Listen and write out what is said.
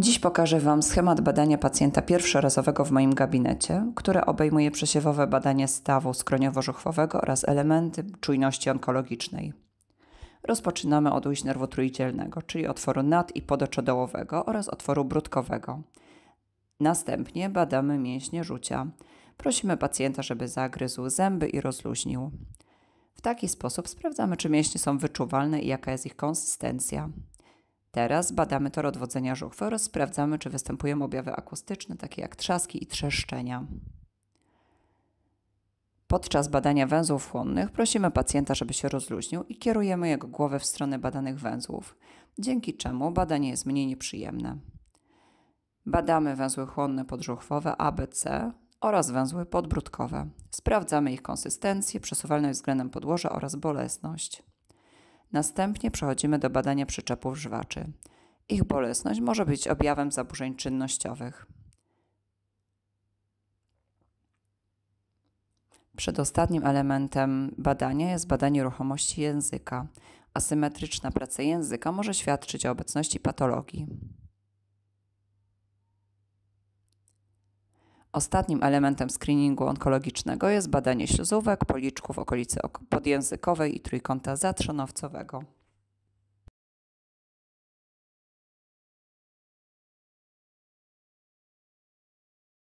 Dziś pokażę Wam schemat badania pacjenta pierwszorazowego w moim gabinecie, które obejmuje przesiewowe badanie stawu skroniowo-żuchwowego oraz elementy czujności onkologicznej. Rozpoczynamy od ujść nerwu trójdzielnego, czyli otworu nad- i podoczodołowego oraz otworu brudkowego. Następnie badamy mięśnie rzucia. Prosimy pacjenta, żeby zagryzł zęby i rozluźnił. W taki sposób sprawdzamy, czy mięśnie są wyczuwalne i jaka jest ich konsystencja. Teraz badamy tor odwodzenia żuchwy oraz sprawdzamy, czy występują objawy akustyczne, takie jak trzaski i trzeszczenia. Podczas badania węzłów chłonnych prosimy pacjenta, żeby się rozluźnił i kierujemy jego głowę w stronę badanych węzłów, dzięki czemu badanie jest mniej nieprzyjemne. Badamy węzły chłonne podżuchwowe ABC oraz węzły podbródkowe. Sprawdzamy ich konsystencję, przesuwalność względem podłoża oraz bolesność. Następnie przechodzimy do badania przyczepów żwaczy. Ich bolesność może być objawem zaburzeń czynnościowych. Przedostatnim elementem badania jest badanie ruchomości języka. Asymetryczna praca języka może świadczyć o obecności patologii. Ostatnim elementem screeningu onkologicznego jest badanie śluzówek, policzków okolicy podjęzykowej i trójkąta zatrzonowcowego.